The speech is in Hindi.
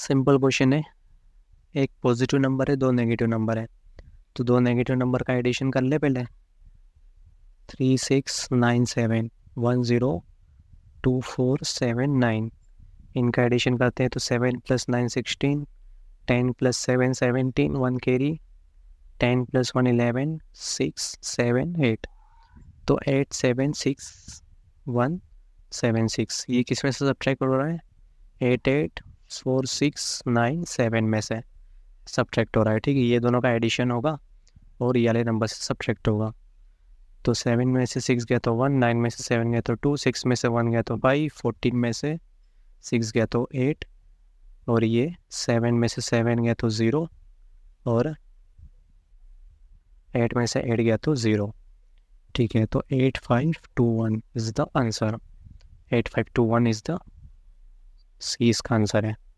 सिंपल क्वेश्चन है एक पॉजिटिव नंबर है दो नेगेटिव नंबर है तो दो नेगेटिव नंबर का एडिशन कर ले पहले three six nine seven one zero two four seven nine इनका एडिशन करते हैं तो seven plus nine sixteen ten plus seven seventeen one carry ten plus one eleven six seven eight तो eight seven six one seven six ये किस में से सब्ट्रैक्ट हो रहा है eight eight four six nine seven में से सब्ट्रैक्ट हो रहा है ठीक है ये दोनों का एडिशन होगा और ये वाले नंबर से सब्ट्रैक्ट होगा तो सेवन में से सिक्स गया तो वन नाइन में से सेवन गया तो टू सिक्स में से वन गया तो फाइव फोर्टीन में से सिक्स गया तो एट और ये सेवन में से सेवन गया तो ज़ीरो और एट में से एट गया तो ज़ीरो ठीक है तो eight five two one is the answer eight five two one is the C इसका आंसर है